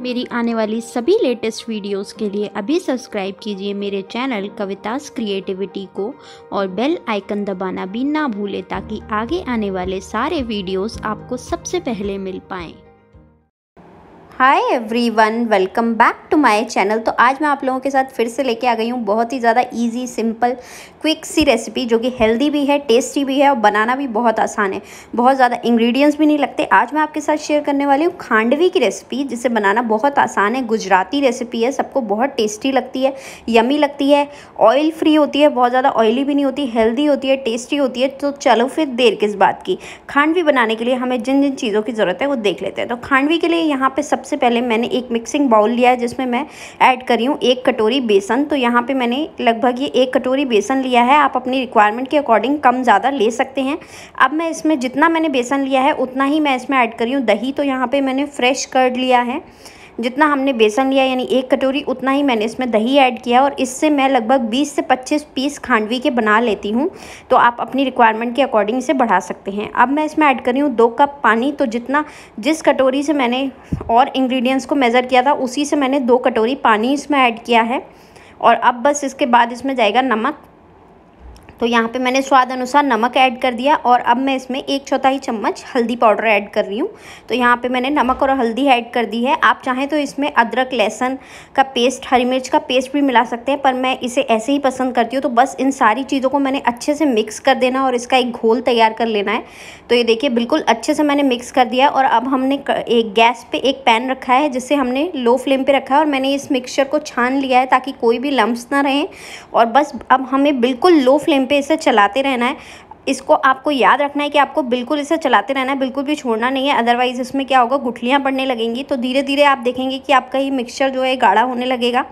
मेरी आने वाली सभी लेटेस्ट वीडियोस के लिए अभी सब्सक्राइब कीजिए मेरे चैनल कवितास क्रिएटिविटी को और बेल आइकन दबाना भी ना भूलें ताकि आगे आने वाले सारे वीडियोस आपको सबसे पहले मिल पाएँ hi everyone welcome back to my channel तो आज मैं आप लोगों के साथ फिर से लेके आ गई हूँ बहुत ही ज़्यादा इजी सिंपल क्विक सी रेसिपी जो कि हेल्दी भी है टेस्टी भी है और बनाना भी बहुत आसान है बहुत ज़्यादा इंग्रेडिएंट्स भी नहीं लगते आज मैं आपके साथ शेयर करने वाली हूँ खांडवी की रेसिपी जिसे बनाना बहुत आसान है गुजराती रेसिपी है सबको बहुत टेस्टी लगती है यमी लगती है ऑयल फ्री होती है बहुत ज़्यादा ऑयली भी नहीं होती हेल्दी होती है टेस्टी होती है तो चलो फिर देर किस बात की खांडवी बनाने के लिए हमें जिन जिन चीज़ों की ज़रूरत है वो देख लेते हैं तो खांडवी के लिए यहाँ पर सबसे पहले मैंने एक मिक्सिंग बाउल लिया है जिसमें मैं ऐड करी हूँ एक कटोरी बेसन तो यहाँ पे मैंने लगभग ये एक कटोरी बेसन लिया है आप अपनी रिक्वायरमेंट के अकॉर्डिंग कम ज़्यादा ले सकते हैं अब मैं इसमें जितना मैंने बेसन लिया है उतना ही मैं इसमें ऐड करी हूँ दही तो यहाँ पर मैंने फ्रेश कर लिया है जितना हमने बेसन लिया यानी एक कटोरी उतना ही मैंने इसमें दही ऐड किया और इससे मैं लगभग 20 से 25 पीस खांडवी के बना लेती हूँ तो आप अपनी रिक्वायरमेंट के अकॉर्डिंग इसे बढ़ा सकते हैं अब मैं इसमें ऐड कर रही हूँ दो कप पानी तो जितना जिस कटोरी से मैंने और इन्ग्रीडियंट्स को मेज़र किया था उसी से मैंने दो कटोरी पानी इसमें ऐड किया है और अब बस इसके बाद इसमें जाएगा नमक तो यहाँ पे मैंने स्वाद अनुसार नमक ऐड कर दिया और अब मैं इसमें एक चौथाई चम्मच हल्दी पाउडर ऐड कर रही हूँ तो यहाँ पे मैंने नमक और हल्दी ऐड कर दी है आप चाहें तो इसमें अदरक लहसुन का पेस्ट हरी मिर्च का पेस्ट भी मिला सकते हैं पर मैं इसे ऐसे ही पसंद करती हूँ तो बस इन सारी चीज़ों को मैंने अच्छे से मिक्स कर देना और इसका एक घोल तैयार कर लेना है तो ये देखिए बिल्कुल अच्छे से मैंने मिक्स कर दिया और अब हमने एक गैस पर एक पैन रखा है जिससे हमने लो फ्लेम पर रखा है और मैंने इस मिक्सचर को छान लिया है ताकि कोई भी लम्ब ना रहें और बस अब हमें बिल्कुल लो फ्लेम पे इसे चलाते रहना है इसको आपको याद रखना है कि आपको बिल्कुल इसे चलाते रहना है बिल्कुल भी छोड़ना नहीं है अदरवाइज़ इसमें क्या होगा गुठलियाँ पड़ने लगेंगी तो धीरे धीरे आप देखेंगे कि आपका ये मिक्सचर जो है गाढ़ा होने लगेगा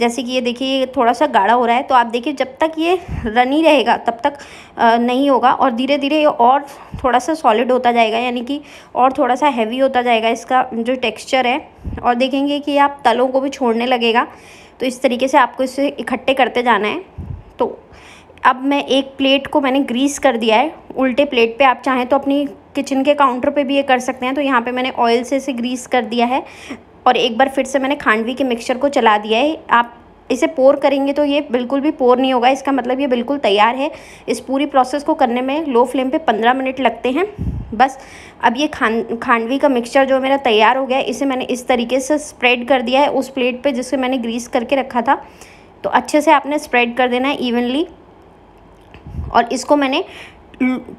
जैसे कि ये देखिए थोड़ा सा गाढ़ा हो रहा है तो आप देखिए जब तक ये रन ही रहेगा तब तक नहीं होगा और धीरे धीरे ये और थोड़ा सा सॉलिड होता जाएगा यानी कि और थोड़ा सा हैवी होता जाएगा इसका जो टेक्सचर है और देखेंगे कि आप तलों को भी छोड़ने लगेगा तो इस तरीके से आपको इसे इकट्ठे करते जाना है तो अब मैं एक प्लेट को मैंने ग्रीस कर दिया है उल्टे प्लेट पे आप चाहें तो अपनी किचन के काउंटर पे भी ये कर सकते हैं तो यहाँ पे मैंने ऑयल से इसे ग्रीस कर दिया है और एक बार फिर से मैंने खांडवी के मिक्सचर को चला दिया है आप इसे पोर करेंगे तो ये बिल्कुल भी पोर नहीं होगा इसका मतलब ये बिल्कुल तैयार है इस पूरी प्रोसेस को करने में लो फ्लेम पे पंद्रह मिनट लगते हैं बस अब ये खान खांडवी का मिक्सचर जो मेरा तैयार हो गया है इसे मैंने इस तरीके से स्प्रेड कर दिया है उस प्लेट पे जिसे मैंने ग्रीस करके रखा था तो अच्छे से आपने स्प्रेड कर देना है इवनली और इसको मैंने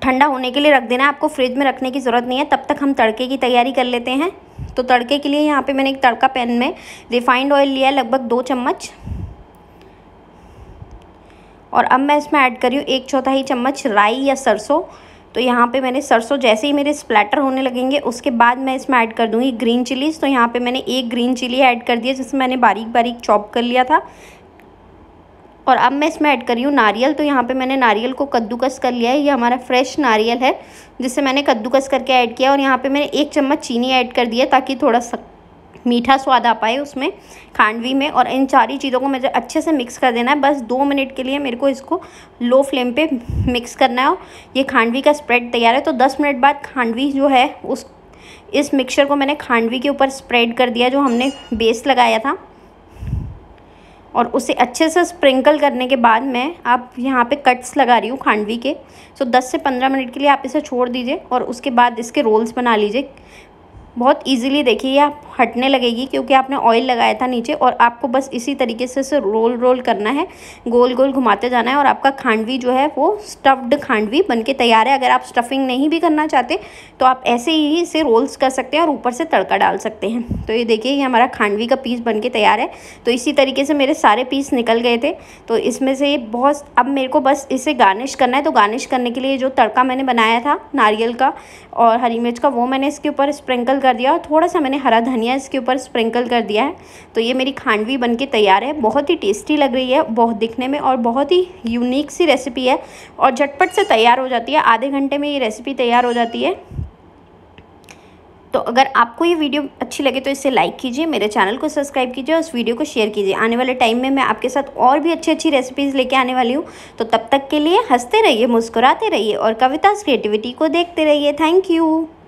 ठंडा होने के लिए रख देना है आपको फ्रिज में रखने की ज़रूरत नहीं है तब तक हम तड़के की तैयारी कर लेते हैं तो तड़के के लिए यहाँ पे मैंने एक तड़का पैन में रिफाइंड ऑयल लिया है लगभग दो चम्मच और अब मैं इसमें ऐड करी हूँ एक ही चम्मच राई या सरसों तो यहाँ पे मैंने सरसों जैसे ही मेरे स्प्लैटर होने लगेंगे उसके बाद मैं इसमें ऐड कर दूँगी ग्रीन चिलीज़ तो यहाँ पे मैंने एक ग्रीन चिली ऐड कर दिया जिसमें मैंने बारीक बारीक चॉप कर लिया था और अब मैं इसमें ऐड कर रही हूँ नारियल तो यहाँ पे मैंने नारियल को कद्दूकस कर लिया है ये हमारा फ्रेश नारियल है जिसे मैंने कद्दूकस करके ऐड किया और यहाँ पे मैंने एक चम्मच चीनी ऐड कर दिया ताकि थोड़ा सा मीठा स्वाद आ पाए उसमें खांडवी में और इन सारी चीज़ों को मुझे अच्छे से मिक्स कर देना है बस दो मिनट के लिए मेरे को इसको लो फ्लेम पर मिक्स करना है ये खांडवी का स्प्रेड तैयार है तो दस मिनट बाद खांडवी जो है उस इस मिक्सचर को मैंने खांडवी के ऊपर स्प्रेड कर दिया जो हमने बेस लगाया था और उसे अच्छे से स्प्रिंकल करने के बाद मैं आप यहाँ पे कट्स लगा रही हूँ खांडवी के सो 10 से 15 मिनट के लिए आप इसे छोड़ दीजिए और उसके बाद इसके रोल्स बना लीजिए बहुत ईजिली देखिए ये आप हटने लगेगी क्योंकि आपने ऑयल लगाया था नीचे और आपको बस इसी तरीके से इसे रोल रोल करना है गोल गोल घुमाते जाना है और आपका खांडवी जो है वो स्टफ्ड खांडवी बन के तैयार है अगर आप स्टफिंग नहीं भी करना चाहते तो आप ऐसे ही इसे रोल्स कर सकते हैं और ऊपर से तड़का डाल सकते हैं तो ये देखिए ये हमारा खांडवी का पीस बन के तैयार है तो इसी तरीके से मेरे सारे पीस निकल गए थे तो इसमें से बहुत अब मेरे को बस इसे गार्निश करना है तो गार्निश करने के लिए जो तड़का मैंने बनाया था नारियल का और हरी मिर्च का वो मैंने इसके ऊपर स्प्रिंकल कर कर दिया और थोड़ा सा मैंने हरा धनिया इसके ऊपर स्प्रिंकल कर दिया है तो ये मेरी खांडवी बनके तैयार है बहुत ही टेस्टी लग रही है बहुत दिखने में और बहुत ही यूनिक सी रेसिपी है और झटपट से तैयार हो जाती है आधे घंटे में ये रेसिपी तैयार हो जाती है तो अगर आपको ये वीडियो अच्छी लगे तो इसे लाइक कीजिए मेरे चैनल को सब्सक्राइब कीजिए और इस वीडियो को शेयर कीजिए आने वाले टाइम में मैं आपके साथ और भी अच्छी अच्छी रेसिपीज़ लेके आने वाली हूँ तो तब तक के लिए हंसते रहिए मुस्कुराते रहिए और कविताज़ क्रिएटिविटी को देखते रहिए थैंक यू